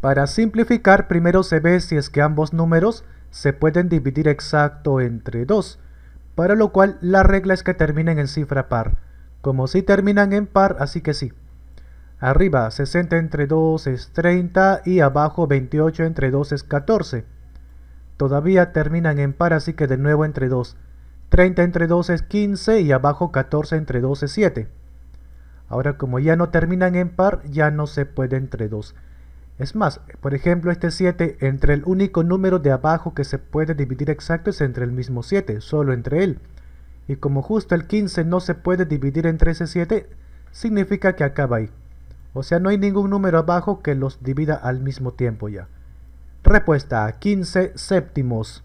Para simplificar, primero se ve si es que ambos números se pueden dividir exacto entre 2, para lo cual la regla es que terminen en cifra par, como si terminan en par, así que sí. Arriba 60 entre 2 es 30 y abajo 28 entre 2 es 14. Todavía terminan en par, así que de nuevo entre 2. 30 entre 2 es 15 y abajo 14 entre 2 es 7. Ahora como ya no terminan en par, ya no se puede entre 2. Es más, por ejemplo, este 7, entre el único número de abajo que se puede dividir exacto es entre el mismo 7, solo entre él. Y como justo el 15 no se puede dividir entre ese 7, significa que acaba ahí. O sea, no hay ningún número abajo que los divida al mismo tiempo ya. Respuesta, 15 séptimos.